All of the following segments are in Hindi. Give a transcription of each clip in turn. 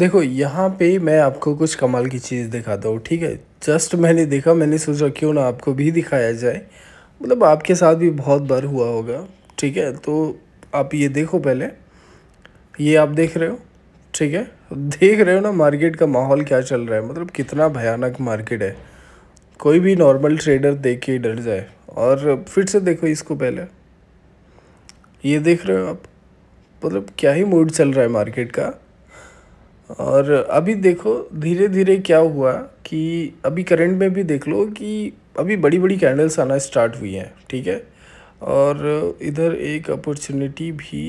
देखो यहाँ पे मैं आपको कुछ कमाल की चीज़ दिखाता हूँ ठीक है जस्ट मैंने देखा मैंने सोचा क्यों ना आपको भी दिखाया जाए मतलब आपके साथ भी बहुत बार हुआ होगा ठीक है तो आप ये देखो पहले ये आप देख रहे हो ठीक है देख रहे हो ना मार्केट का माहौल क्या चल रहा है मतलब कितना भयानक मार्केट है कोई भी नॉर्मल ट्रेडर देख के डर जाए और फिर से देखो इसको पहले ये देख रहे हो आप मतलब क्या ही मूड चल रहा है मार्केट का और अभी देखो धीरे धीरे क्या हुआ कि अभी करंट में भी देख लो कि अभी बड़ी बड़ी कैंडल्स आना स्टार्ट हुई हैं ठीक है और इधर एक अपॉर्चुनिटी भी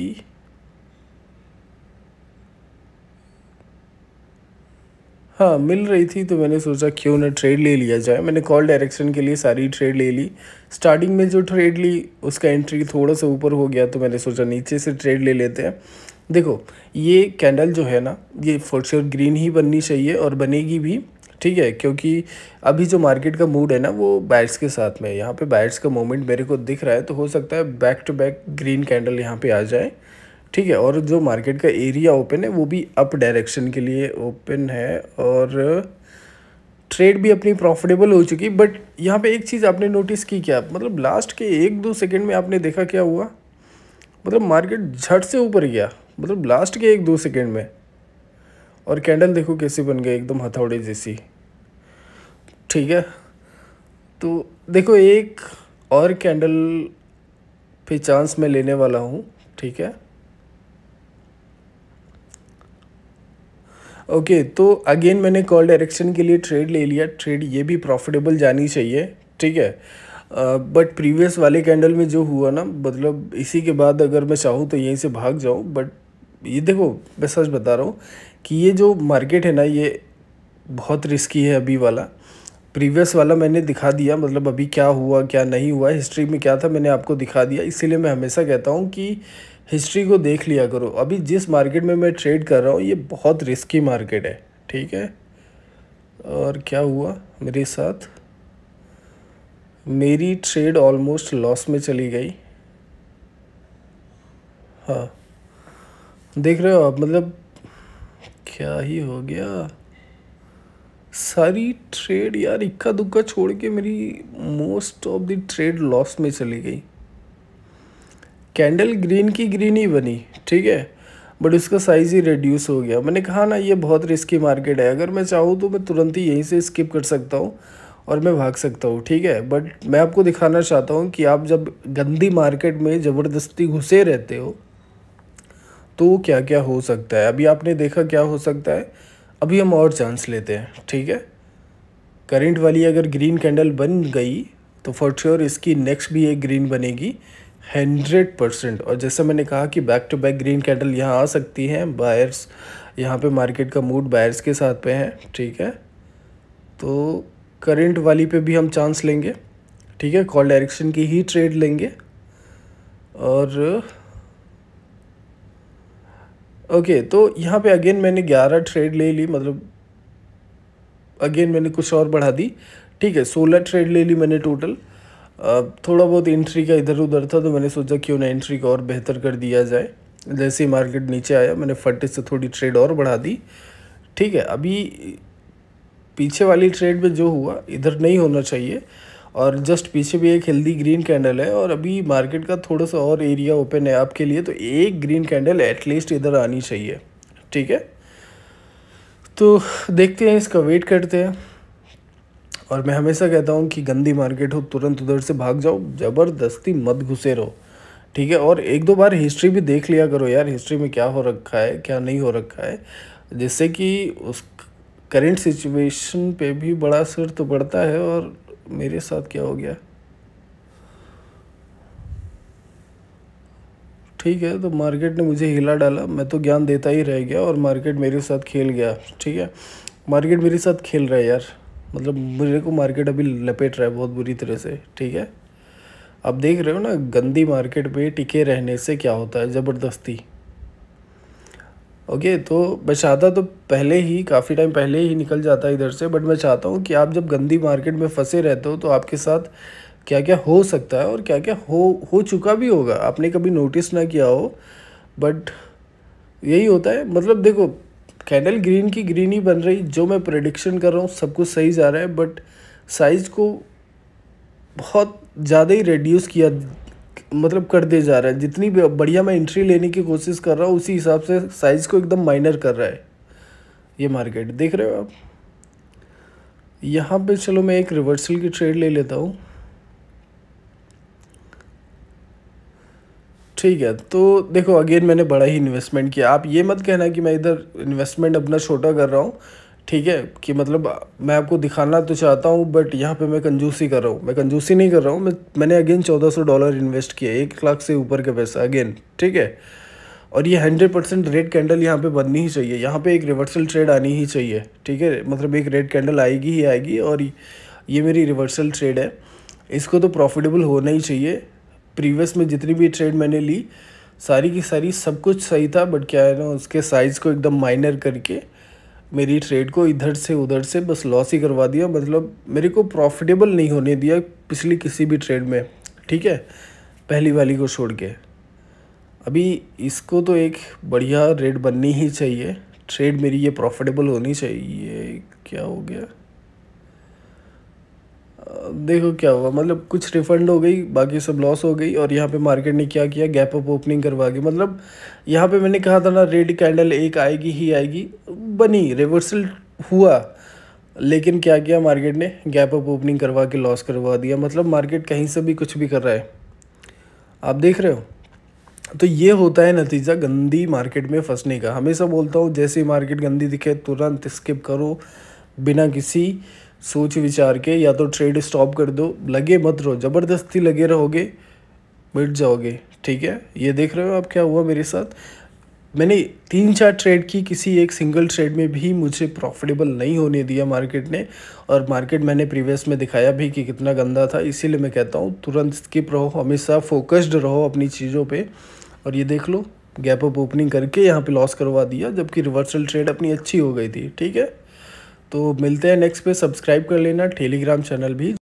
हाँ मिल रही थी तो मैंने सोचा क्यों ना ट्रेड ले लिया जाए मैंने कॉल डायरेक्शन के लिए सारी ट्रेड ले ली स्टार्टिंग में जो ट्रेड ली उसका एंट्री थोड़ा सा ऊपर हो गया तो मैंने सोचा नीचे से ट्रेड ले लेते हैं देखो ये कैंडल जो है ना ये फॉर श्योर ग्रीन ही बननी चाहिए और बनेगी भी ठीक है क्योंकि अभी जो मार्केट का मूड है ना वो बैट्स के साथ में यहाँ पे बैट्स का मोमेंट मेरे को दिख रहा है तो हो सकता है back to back green candle यहाँ पे आ जाए ठीक है और जो मार्केट का एरिया ओपन है वो भी अप डायरेक्शन के लिए ओपन है और ट्रेड भी अपनी प्रॉफिटेबल हो चुकी बट यहाँ पर एक चीज़ आपने नोटिस की क्या मतलब लास्ट के एक दो सेकेंड में आपने देखा क्या हुआ मतलब मार्केट झट से ऊपर गया मतलब लास्ट के एक दो सेकेंड में और कैंडल देखो कैसी बन गई एकदम हथौड़े जैसी ठीक है तो देखो एक और कैंडल पे चांस मैं लेने वाला हूँ ठीक है ओके okay, तो अगेन मैंने कॉल डायरेक्शन के लिए ट्रेड ले लिया ट्रेड ये भी प्रॉफिटेबल जानी चाहिए ठीक है बट uh, प्रीवियस वाले कैंडल में जो हुआ ना मतलब इसी के बाद अगर मैं चाहूँ तो यहीं से भाग जाऊँ बट ये देखो मैं सच बता रहा हूँ कि ये जो मार्केट है ना ये बहुत रिस्की है अभी वाला प्रीवियस वाला मैंने दिखा दिया मतलब अभी क्या हुआ क्या नहीं हुआ हिस्ट्री में क्या था मैंने आपको दिखा दिया इसीलिए मैं हमेशा कहता हूँ कि हिस्ट्री को देख लिया करो अभी जिस मार्केट में मैं ट्रेड कर रहा हूँ ये बहुत रिस्की मार्केट है ठीक है और क्या हुआ मेरे साथ मेरी ट्रेड ऑलमोस्ट लॉस में चली गई हाँ देख रहे हो आप मतलब क्या ही हो गया सारी ट्रेड यार इक्का दुक्का छोड़ के मेरी most of the trade loss में चली गई कैंडल ग्रीन की ग्रीन ही बनी ठीक है बट उसका साइज़ ही रिड्यूस हो गया मैंने कहा ना ये बहुत रिस्की मार्केट है अगर मैं चाहूँ तो मैं तुरंत ही यहीं से स्किप कर सकता हूँ और मैं भाग सकता हूँ ठीक है बट मैं आपको दिखाना चाहता हूँ कि आप जब गंदी मार्केट में ज़बरदस्ती घुसे रहते हो तो क्या क्या हो सकता है अभी आपने देखा क्या हो सकता है अभी हम और चांस लेते हैं ठीक है करंट वाली अगर ग्रीन कैंडल बन गई तो फॉर श्योर इसकी नेक्स्ट भी एक ग्रीन बनेगी हंड्रेड परसेंट और जैसा मैंने कहा कि back to back green candle यहाँ आ सकती हैं बायर्स यहाँ पे मार्केट का मूड बायर्स के साथ पे है ठीक है तो करंट वाली पे भी हम चांस लेंगे ठीक है कॉल डायरेक्शन की ही ट्रेड लेंगे और ओके okay, तो यहाँ पे अगेन मैंने ग्यारह ट्रेड ले ली मतलब अगेन मैंने कुछ और बढ़ा दी ठीक है सोलह ट्रेड ले ली मैंने टोटल थोड़ा बहुत एंट्री का इधर उधर था तो मैंने सोचा क्यों ना एंट्री को और बेहतर कर दिया जाए जैसे ही मार्केट नीचे आया मैंने फटे से थोड़ी ट्रेड और बढ़ा दी ठीक है अभी पीछे वाली ट्रेड में जो हुआ इधर नहीं होना चाहिए और जस्ट पीछे भी एक हेल्दी ग्रीन कैंडल है और अभी मार्केट का थोड़ा सा और एरिया ओपन है आपके लिए तो एक ग्रीन कैंडल एटलीस्ट इधर आनी चाहिए ठीक है तो देखते हैं इसका वेट करते हैं और मैं हमेशा कहता हूँ कि गंदी मार्केट हो तुरंत उधर से भाग जाओ ज़बरदस्ती मत घुसे रहो ठीक है और एक दो बार हिस्ट्री भी देख लिया करो यार हिस्ट्री में क्या हो रखा है क्या नहीं हो रखा है जिससे कि उस करेंट सिचुएशन पे भी बड़ा असर तो पड़ता है और मेरे साथ क्या हो गया ठीक है तो मार्केट ने मुझे हिला डाला मैं तो ज्ञान देता ही रह गया और मार्केट मेरे साथ खेल गया ठीक है मार्केट मेरे साथ खेल रहा है यार मतलब मेरे को मार्केट अभी लपेट रहा है बहुत बुरी तरह से ठीक है आप देख रहे हो ना गंदी मार्केट पे टिके रहने से क्या होता है ज़बरदस्ती ओके तो मैं चाहता तो पहले ही काफ़ी टाइम पहले ही निकल जाता इधर से बट मैं चाहता हूँ कि आप जब गंदी मार्केट में फंसे रहते हो तो आपके साथ क्या क्या हो सकता है और क्या क्या हो हो चुका भी होगा आपने कभी नोटिस ना किया हो बट यही होता है मतलब देखो कैंडल ग्रीन की ग्रीन ही बन रही जो मैं प्रडिक्शन कर रहा हूँ सब कुछ सही जा रहा है बट साइज़ को बहुत ज़्यादा ही रिड्यूस किया मतलब कर दे जा रहा है जितनी बढ़िया मैं एंट्री लेने की कोशिश कर रहा हूँ उसी हिसाब से साइज़ को एकदम माइनर कर रहा है ये मार्केट देख रहे हो आप यहाँ पे चलो मैं एक रिवर्सल की ट्रेड ले लेता हूँ ठीक है तो देखो अगेन मैंने बड़ा ही इन्वेस्टमेंट किया आप ये मत कहना कि मैं इधर इन्वेस्टमेंट अपना छोटा कर रहा हूँ ठीक है कि मतलब मैं आपको दिखाना तो चाहता हूँ बट यहाँ पे मैं कंजूसी कर रहा हूँ मैं कंजूसी नहीं कर रहा हूँ मैं मैंने अगेन चौदह सौ डॉलर इन्वेस्ट किया एक लाख से ऊपर का पैसा अगेन ठीक है और ये हंड्रेड परसेंट रेड कैंडल यहाँ पे बननी ही चाहिए यहाँ पे एक रिवर्सल ट्रेड आनी ही चाहिए ठीक है मतलब एक रेड कैंडल आएगी ही आएगी और ये मेरी रिवर्सल ट्रेड है इसको तो प्रॉफिटेबल होना ही चाहिए प्रीवियस में जितनी भी ट्रेड मैंने ली सारी की सारी सब कुछ सही था बट क्या है ना उसके साइज़ को एकदम माइनर करके मेरी ट्रेड को इधर से उधर से बस लॉस ही करवा दिया मतलब मेरे को प्रॉफिटेबल नहीं होने दिया पिछली किसी भी ट्रेड में ठीक है पहली वाली को छोड़ के अभी इसको तो एक बढ़िया रेट बननी ही चाहिए ट्रेड मेरी ये प्रॉफिटेबल होनी चाहिए क्या हो गया देखो क्या हुआ मतलब कुछ रिफंड हो गई बाकी सब लॉस हो गई और यहाँ पे मार्केट ने क्या किया गैप अप ओपनिंग करवा के मतलब यहाँ पे मैंने कहा था ना रेड कैंडल एक आएगी ही आएगी बनी रिवर्सल हुआ लेकिन क्या किया मार्केट ने गैप अप ओपनिंग करवा के लॉस करवा दिया मतलब मार्केट कहीं से भी कुछ भी कर रहा है आप देख रहे हो तो ये होता है नतीजा गंदी मार्केट में फंसने का हमेशा बोलता हूँ जैसे ही मार्केट गंदी दिखे तुरंत स्किप करो बिना किसी सोच विचार के या तो ट्रेड स्टॉप कर दो लगे मत रहो ज़बरदस्ती लगे रहोगे बैठ जाओगे ठीक है ये देख रहे हो आप क्या हुआ मेरे साथ मैंने तीन चार ट्रेड की किसी एक सिंगल ट्रेड में भी मुझे प्रॉफिटेबल नहीं होने दिया मार्केट ने और मार्केट मैंने प्रीवियस में दिखाया भी कि कितना गंदा था इसीलिए मैं कहता हूँ तुरंत स्किप रहो हमेशा फोकस्ड रहो अपनी चीज़ों पे और ये देख लो गैप अप ओपनिंग करके यहाँ पे लॉस करवा दिया जबकि रिवर्सल ट्रेड अपनी अच्छी हो गई थी ठीक है तो मिलते हैं नेक्स्ट पे सब्सक्राइब कर लेना टेलीग्राम चैनल भी